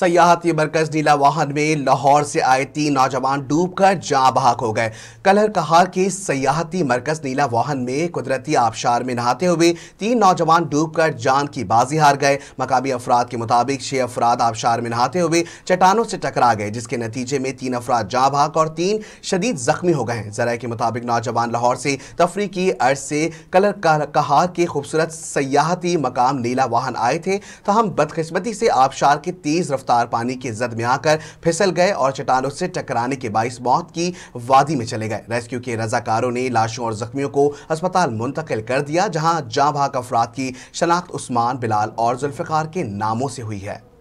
सयाहती मरकज नीला वाहन में लाहौर से आए तीन नौजवान डूबकर जहाँ बहाक हो गए कलर कहार के सयाहती मरकज नीला वाहन में कुदरती आबशार में नहाते हुए तीन नौजवान डूबकर जान की बाजी हार गए मकामी अफराद के मुताबिक छः अफराद आबशार में नहाते हुए चट्टानों से टकरा गए जिसके नतीजे में तीन अफराद जाँ बहाक और तीन शदीद जख्मी हो गए हैं जरा के मुताबिक नौजवान लाहौर से तफरी की अर्ज से कलर कहार के खूबसूरत सयाहती मकाम नीला वाहन आए थे तहम बदकस्मती से आबशार के तेज़ रफ्तार रफ्तार पानी की जद में आकर फिसल गए और चट्टानों से टकराने के बाईस मौत की वादी में चले गए रेस्क्यू के रजाकारों ने लाशों और जख्मियों को अस्पताल मुंतकिल कर दिया जहां जाँ भाग अफराद की शनाख्त उस्मान बिलाल और जुल्फ़ार के नामों से हुई है